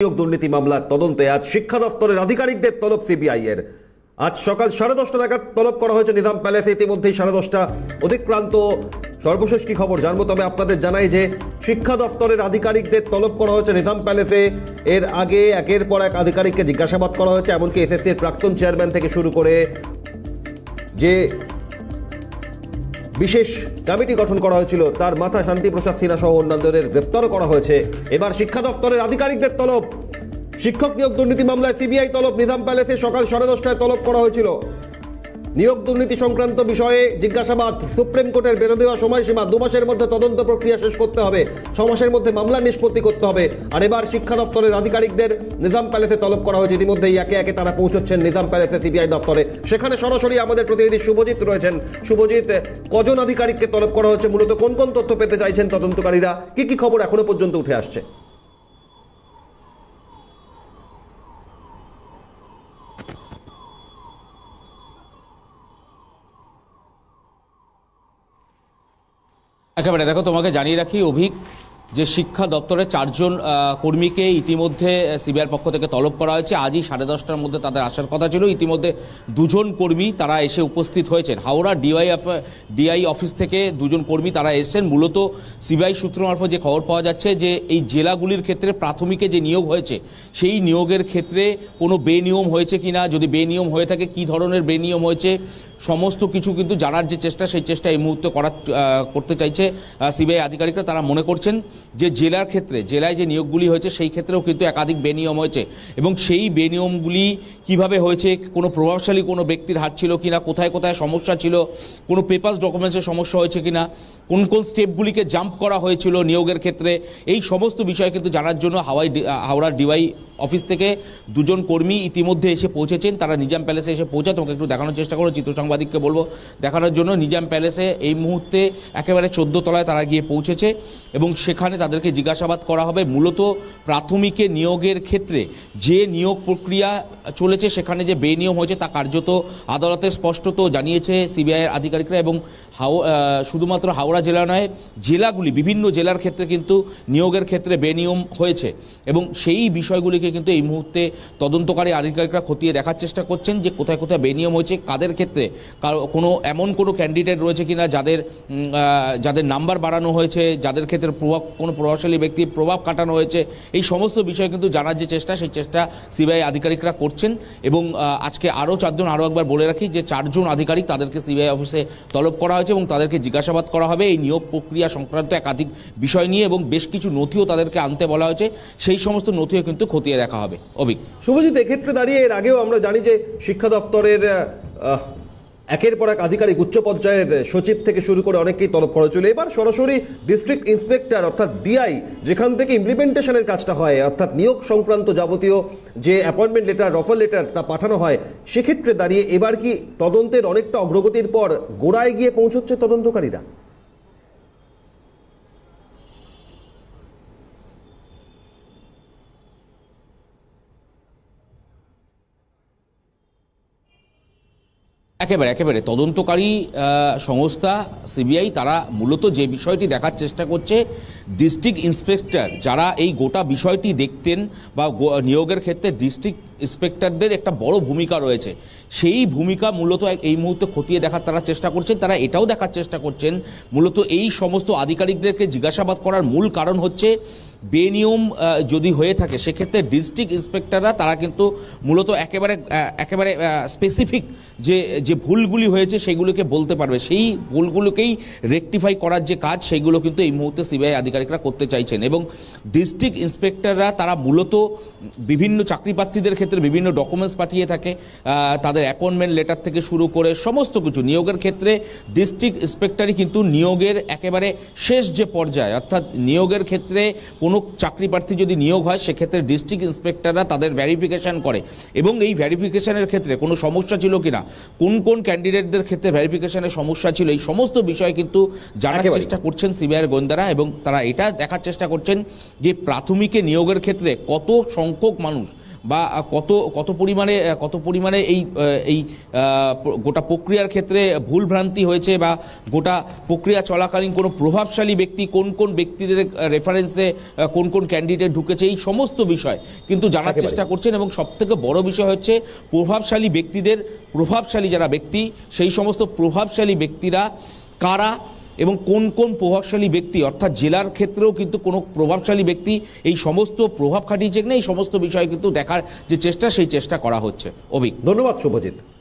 নিয়োগ দুর্নীতি মামলার তদন্তে আজ শিক্ষা দফতরের আধিকারিকদের তলব সিবিআই এর আজ সকাল সাড়ে দশটা নাগাদ তলব করা হয়েছে নিজাম প্যালেসে ইতিমধ্যেই সাড়ে দশটা অতিক্রান্ত সর্বশেষ কি খবর জানবো তবে আপনাদের জানাই যে শিক্ষা দফতরের আধিকারিকদের তলব করা হয়েছে নিজাম প্যালেসে এর আগে একের পর এক আধিকারিককে জিজ্ঞাসাবাদ করা হয়েছে এমনকি এসএসসির প্রাক্তন চেয়ারম্যান থেকে শুরু করে যে বিশেষ কমিটি গঠন করা হয়েছিল তার মাথা শান্তি প্রসাদ সিনহা সহ অন্যান্যদের গ্রেপ্তারও করা হয়েছে এবার শিক্ষা দপ্তরের আধিকারিকদের তলব শিক্ষক নিয়োগ দুর্নীতি মামলায় সিবিআই তলব নিজাম প্যালেসে সকাল সাড়ে দশটায় তলব করা হয়েছিল নিয়োগ দুর্নীতি সংক্রান্ত বিষয়ে জিজ্ঞাসাবাদ সুপ্রিম কোর্টের বেঁধে দেওয়া সময়সীমা দু মাসের মধ্যে তদন্ত প্রক্রিয়া শেষ করতে হবে ছ মাসের মধ্যে মামলা নিষ্পত্তি করতে হবে আর এবার শিক্ষা দপ্তরের আধিকারিকদের নিজাম প্যালেসে তলব করা হয়েছে ইতিমধ্যেই একে একে তারা পৌঁছচ্ছেন নিজাম প্যালেসে সিবিআই দপ্তরে সেখানে সরাসরি আমাদের প্রতিনিধি শুভজিৎ রয়েছেন শুভজিৎ কজন আধিকারিককে তলব করা হচ্ছে মূলত কোন কোন তথ্য পেতে চাইছেন তদন্তকারীরা কি কি খবর এখনো পর্যন্ত উঠে আসছে अबबरे আচ্ছা, देखो তোমাকে জানিয়ে রাখি অভি যে শিক্ষা দপ্তরে চারজন কর্মীকে ইতিমধ্যে সিবিআইয়ের পক্ষ থেকে তলব করা হয়েছে আজই সাড়ে দশটার মধ্যে তাদের আসার কথা ছিল ইতিমধ্যে দুজন কর্মী তারা এসে উপস্থিত হয়েছেন হাওড়া ডিআই ডিআই অফিস থেকে দুজন কর্মী তারা এসছেন মূলত সিবিআই সূত্র মারফত যে খবর পাওয়া যাচ্ছে যে এই জেলাগুলির ক্ষেত্রে প্রাথমিকে যে নিয়োগ হয়েছে সেই নিয়োগের ক্ষেত্রে কোনো বেনিয়ম হয়েছে কি না যদি বেনিয়ম হয়ে থাকে কি ধরনের বেনিয়ম হয়েছে সমস্ত কিছু কিন্তু জানার যে চেষ্টা সেই চেষ্টা এই মুহূর্তে করা করতে চাইছে সিবিআই আধিকারিকরা তারা মনে করছেন যে জেলার ক্ষেত্রে জেলায় যে নিয়োগগুলি হয়েছে সেই ক্ষেত্রেও কিন্তু একাধিক বেনিয়ম হয়েছে এবং সেই বেনিয়মগুলি কিভাবে হয়েছে কোনো প্রভাবশালী কোনো ব্যক্তির হাত ছিল কিনা কোথায় কোথায় সমস্যা ছিল কোনো পেপার্স ডকুমেন্টসের সমস্যা হয়েছে কিনা কোন কোন স্টেপগুলিকে জাম্প করা হয়েছিল নিয়োগের ক্ষেত্রে এই সমস্ত বিষয় কিন্তু জানার জন্য হাওয়াই হাওড়ার ডিওয়াই অফিস থেকে দুজন কর্মী ইতিমধ্যে এসে পৌঁছেছেন তারা নিজাম প্যালেসে এসে পৌঁছা তোমাকে একটু দেখানোর চেষ্টা করো চিত্র সাংবাদিককে বলবো দেখানোর জন্য নিজাম প্যালেসে এই মুহূর্তে একেবারে চোদ্দ তলায় তারা গিয়ে পৌঁছেছে এবং সেখানে সেখানে তাদেরকে জিজ্ঞাসাবাদ করা হবে মূলত প্রাথমিকে নিয়োগের ক্ষেত্রে যে নিয়োগ প্রক্রিয়া চলেছে সেখানে যে বেনিয়ম হয়েছে তা কার্যত আদালতে স্পষ্টত জানিয়েছে সিবিআইয়ের আধিকারিকরা এবং হাও শুধুমাত্র হাওড়া জেলা নয় জেলাগুলি বিভিন্ন জেলার ক্ষেত্রে কিন্তু নিয়োগের ক্ষেত্রে বেনিয়ম হয়েছে এবং সেই বিষয়গুলিকে কিন্তু এই মুহূর্তে তদন্তকারী আধিকারিকরা খতিয়ে দেখার চেষ্টা করছেন যে কোথায় কোথায় বেনিয়ম হয়েছে কাদের ক্ষেত্রে কারো কোনো এমন কোনো ক্যান্ডিডেট রয়েছে কিনা যাদের যাদের নাম্বার বাড়ানো হয়েছে যাদের ক্ষেত্রে প্রভাব কোনো প্রভাবশালী ব্যক্তির প্রভাব কাটানো হয়েছে এই সমস্ত বিষয় কিন্তু জানার যে চেষ্টা সেই চেষ্টা সিবিআই আধিকারিকরা করছেন এবং আজকে আরও চারজন আরও একবার বলে রাখি যে চারজন আধিকারিক তাদেরকে সিবিআই অফিসে তলব করা হয়েছে এবং তাদেরকে জিজ্ঞাসাবাদ করা হবে এই নিয়োগ প্রক্রিয়া সংক্রান্ত একাধিক বিষয় নিয়ে এবং বেশ কিছু নথিও তাদেরকে আনতে বলা হয়েছে সেই সমস্ত নথিও কিন্তু খতিয়ে দেখা হবে অভিজ্ঞ শুভজিৎ এক্ষেত্রে দাঁড়িয়ে এর আগেও আমরা জানি যে শিক্ষা দপ্তরের একের পর এক আধিকারিক উচ্চ পর্যায়ের সচিব থেকে শুরু করে অনেকেই তলব খরচ চলে এবার সরাসরি ডিস্ট্রিক্ট ইন্সপেক্টর অর্থাৎ ডিআই যেখান থেকে ইমপ্লিমেন্টেশনের কাজটা হয় অর্থাৎ নিয়োগ সংক্রান্ত যাবতীয় যে অ্যাপয়েন্টমেন্ট লেটার রফার লেটার তা পাঠানো হয় সেক্ষেত্রে দাঁড়িয়ে এবার কি তদন্তের অনেকটা অগ্রগতির পর গোড়ায় গিয়ে পৌঁছচ্ছে তদন্তকারীরা একেবারে একেবারে তদন্তকারী সংস্থা সিবিআই তারা মূলত যে বিষয়টি দেখার চেষ্টা করছে ডিস্ট্রিক্ট ইন্সপেক্টর যারা এই গোটা বিষয়টি দেখতেন বা নিয়োগের ক্ষেত্রে ডিস্ট্রিক্ট ইন্সপেক্টরদের একটা বড় ভূমিকা রয়েছে সেই ভূমিকা মূলত এই মুহূর্তে খতিয়ে দেখার তারা চেষ্টা করছেন তারা এটাও দেখার চেষ্টা করছেন মূলত এই সমস্ত আধিকারিকদেরকে জিজ্ঞাসাবাদ করার মূল কারণ হচ্ছে বেনিয়ম যদি হয়ে থাকে সেক্ষেত্রে ডিস্ট্রিক্ট ইন্সপেক্টররা তারা কিন্তু মূলত একেবারে একেবারে স্পেসিফিক যে যে ভুলগুলি হয়েছে সেগুলোকে বলতে পারবে সেই ভুলগুলোকেই রেকটিফাই করার যে কাজ সেইগুলো কিন্তু এই মুহূর্তে সিবিআই আধিকারিকরা করতে চাইছেন এবং ডিস্ট্রিক্ট ইন্সপেক্টররা তারা মূলত বিভিন্ন চাকরি প্রার্থীদের ক্ষেত্রে বিভিন্ন ডকুমেন্টস পাঠিয়ে থাকে তাদের অ্যাপয়েন্টমেন্ট লেটার থেকে শুরু করে সমস্ত কিছু নিয়োগের ক্ষেত্রে ডিস্ট্রিক্ট ইন্সপেক্টরই কিন্তু নিয়োগের একেবারে শেষ যে পর্যায় অর্থাৎ নিয়োগের ক্ষেত্রে কোনো চাকরি প্রার্থী যদি নিয়োগ হয় সেক্ষেত্রে ডিস্ট্রিক্ট ইন্সপেক্টররা তাদের ভ্যারিফিকেশান করে এবং এই ভ্যারিফিকেশানের ক্ষেত্রে কোনো সমস্যা ছিল কিনা কোন কোন ক্যান্ডিডেটদের ক্ষেত্রে ভ্যারিফিকেশানের সমস্যা ছিল এই সমস্ত বিষয় কিন্তু জানার চেষ্টা করছেন সিবিআইয়ের গোয়েন্দারা এবং তারা এটা দেখার চেষ্টা করছেন যে প্রাথমিকে নিয়োগের ক্ষেত্রে কত সংখ্যক মানুষ বা কত কত পরিমাণে কত পরিমাণে এই এই গোটা প্রক্রিয়ার ক্ষেত্রে ভুল ভ্রান্তি হয়েছে বা গোটা প্রক্রিয়া চলাকালীন কোনো প্রভাবশালী ব্যক্তি কোন কোন ব্যক্তিদের রেফারেন্সে কোন কোন ক্যান্ডিডেট ঢুকেছে এই সমস্ত বিষয় কিন্তু জানার চেষ্টা করছেন এবং সবথেকে বড় বিষয় হচ্ছে প্রভাবশালী ব্যক্তিদের প্রভাবশালী যারা ব্যক্তি সেই সমস্ত প্রভাবশালী ব্যক্তিরা কারা এবং কোন কোন প্রভাবশালী ব্যক্তি অর্থাৎ জেলার ক্ষেত্রেও কিন্তু কোনো প্রভাবশালী ব্যক্তি এই সমস্ত প্রভাব খাটিয়েছে কিনা এই সমস্ত বিষয় কিন্তু দেখার যে চেষ্টা সেই চেষ্টা করা হচ্ছে অভিক ধন্যবাদ শুভজিৎ